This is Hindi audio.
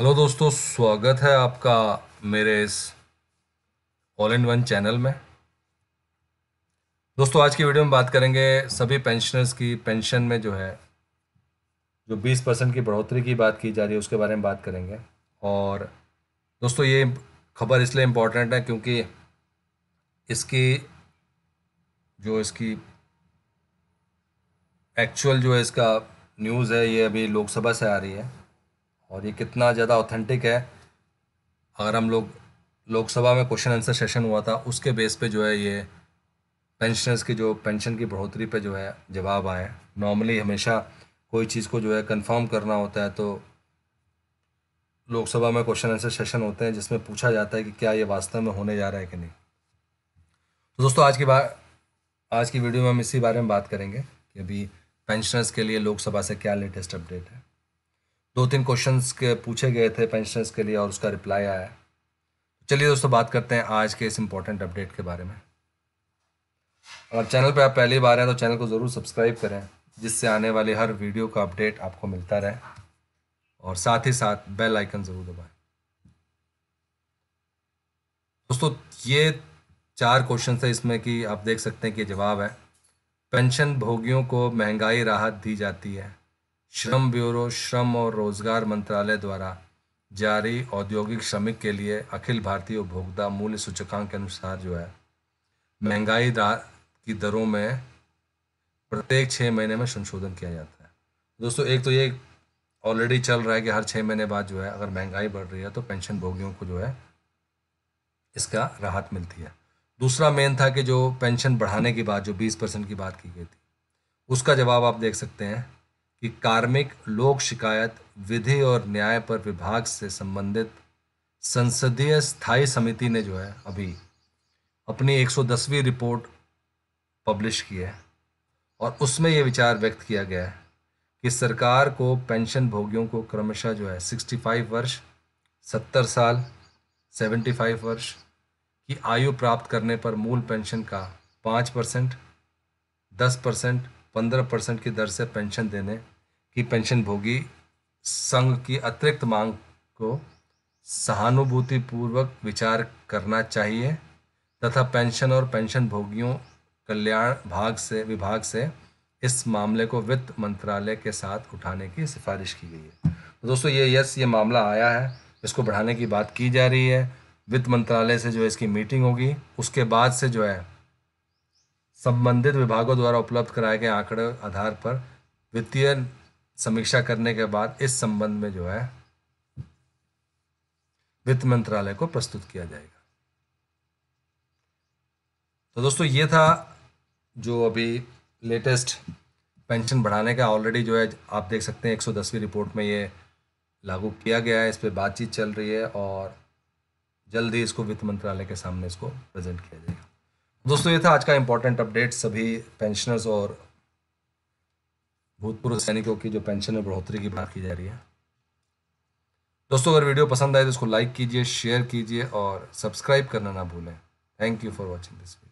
हेलो दोस्तों स्वागत है आपका मेरे इस ऑल इन वन चैनल में दोस्तों आज की वीडियो में बात करेंगे सभी पेंशनर्स की पेंशन में जो है जो 20 परसेंट की बढ़ोतरी की बात की जा रही है उसके बारे में बात करेंगे और दोस्तों ये खबर इसलिए इम्पोर्टेंट है क्योंकि इसकी जो इसकी एक्चुअल जो है इसका न्यूज़ है ये अभी लोकसभा से आ रही है और ये कितना ज़्यादा ऑथेंटिक है अगर हम लोग लोकसभा में क्वेश्चन आंसर सेशन हुआ था उसके बेस पे जो है ये पेंशनर्स की जो पेंशन की बढ़ोतरी पे जो है जवाब आए नॉर्मली हमेशा कोई चीज़ को जो है कंफर्म करना होता है तो लोकसभा में क्वेश्चन आंसर सेशन होते हैं जिसमें पूछा जाता है कि क्या ये वास्तव में होने जा रहा है कि नहीं तो दोस्तों आज की बात आज की वीडियो में हम इसी बारे में बात करेंगे कि अभी पेंशनर्स के लिए लोकसभा से क्या लेटेस्ट अपडेट है दो तीन क्वेश्चंस के पूछे गए थे पेंशनर्स के लिए और उसका रिप्लाई आया है चलिए दोस्तों बात करते हैं आज के इस इम्पोर्टेंट अपडेट के बारे में अगर चैनल पर आप पहली बार हैं तो चैनल को ज़रूर सब्सक्राइब करें जिससे आने वाले हर वीडियो का अपडेट आपको मिलता रहे और साथ ही साथ बेल आइकन ज़रूर दबाएं दोस्तों ये चार क्वेश्चन है इसमें कि आप देख सकते हैं कि जवाब है पेंशन भोगियों को महंगाई राहत दी जाती है श्रम ब्यूरो श्रम और रोजगार मंत्रालय द्वारा जारी औद्योगिक श्रमिक के लिए अखिल भारतीय उपभोक्ता मूल्य सूचकांक के अनुसार जो है महंगाई की दरों में प्रत्येक छः महीने में संशोधन किया जाता है दोस्तों एक तो ये ऑलरेडी चल रहा है कि हर छः महीने बाद जो है अगर महंगाई बढ़ रही है तो पेंशन भोगियों को जो है इसका राहत मिलती है दूसरा मेन था कि जो पेंशन बढ़ाने की बात जो बीस परसेंट की बात की गई थी उसका जवाब आप देख सकते हैं कि कार्मिक लोक शिकायत विधि और न्याय पर विभाग से संबंधित संसदीय स्थायी समिति ने जो है अभी अपनी 110वीं रिपोर्ट पब्लिश की है और उसमें यह विचार व्यक्त किया गया है कि सरकार को पेंशन भोगियों को क्रमशः जो है 65 वर्ष 70 साल 75 वर्ष की आयु प्राप्त करने पर मूल पेंशन का पाँच परसेंट दस परसेंट पंद्रह परसेंट की दर से पेंशन देने की पेंशन भोगी संघ की अतिरिक्त मांग को सहानुभूतिपूर्वक विचार करना चाहिए तथा पेंशन और पेंशन भोगियों कल्याण भाग से विभाग से इस मामले को वित्त मंत्रालय के साथ उठाने की सिफारिश की गई है तो दोस्तों ये यस ये मामला आया है इसको बढ़ाने की बात की जा रही है वित्त मंत्रालय से जो इसकी मीटिंग होगी उसके बाद से जो है संबंधित विभागों द्वारा उपलब्ध कराए गए आंकड़े आधार पर वित्तीय समीक्षा करने के बाद इस संबंध में जो है वित्त मंत्रालय को प्रस्तुत किया जाएगा तो दोस्तों ये था जो अभी लेटेस्ट पेंशन बढ़ाने का ऑलरेडी जो है आप देख सकते हैं 110वीं रिपोर्ट में ये लागू किया गया है इस पर बातचीत चल रही है और जल्द ही इसको वित्त मंत्रालय के सामने इसको प्रेजेंट किया जाएगा दोस्तों ये था आज का इम्पोर्टेंट अपडेट सभी पेंशनर्स और भूतपूर्व सैनिकों की जो पेंशन में बढ़ोतरी की बात की जा रही है दोस्तों अगर वीडियो पसंद आए तो इसको लाइक कीजिए शेयर कीजिए और सब्सक्राइब करना ना भूलें thank you for watching this video